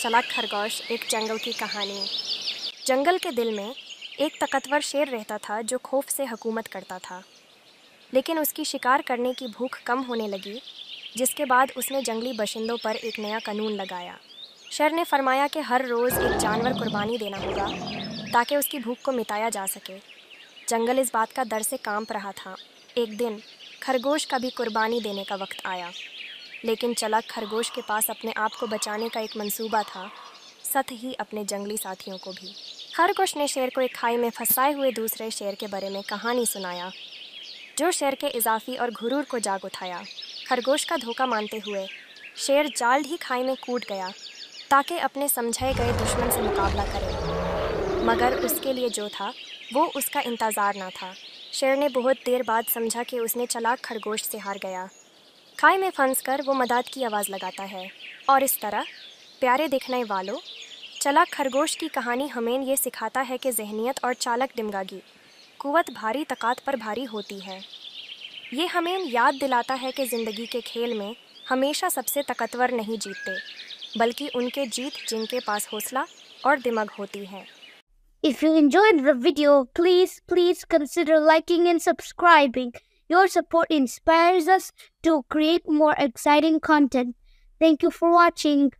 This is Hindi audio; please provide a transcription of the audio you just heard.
चला खरगोश एक जंगल की कहानी जंगल के दिल में एक तकतवर शेर रहता था जो खौफ से हुकूमत करता था लेकिन उसकी शिकार करने की भूख कम होने लगी जिसके बाद उसने जंगली बशिंदों पर एक नया कानून लगाया शेर ने फरमाया कि हर रोज़ एक जानवर कुर्बानी देना होगा ताकि उसकी भूख को मिटाया जा सके जंगल इस बात का डर से कांप रहा था एक दिन खरगोश का भी कुर्बानी देने का वक्त आया लेकिन चलाक खरगोश के पास अपने आप को बचाने का एक मंसूबा था सत ही अपने जंगली साथियों को भी खरगोश ने शेर को एक खाई में फंसाए हुए दूसरे शेर के बारे में कहानी सुनाया जो शेर के इजाफी और घुरूर को जाग उठाया खरगोश का धोखा मानते हुए शेर जाल ही खाई में कूट गया ताकि अपने समझाए गए दुश्मन से मुकाबला करे मगर उसके लिए जो था वो उसका इंतज़ार ना था शेर ने बहुत देर बाद समझा कि उसने चलाक खरगोश से हार गया खाई में फंस कर वो मदाद की आवाज़ लगाता है और इस तरह प्यारे देखने वालों चला खरगोश की कहानी हमें ये सिखाता है कि जहनीत और चालक डिमगागी कुवत भारी तकात पर भारी होती है ये हमें याद दिलाता है कि ज़िंदगी के खेल में हमेशा सबसे ताकतवर नहीं जीतते बल्कि उनके जीत जिनके पास हौसला और दिमाग होती है if you enjoy the video please please consider liking and subscribing Your support inspires us to create more exciting content. Thank you for watching.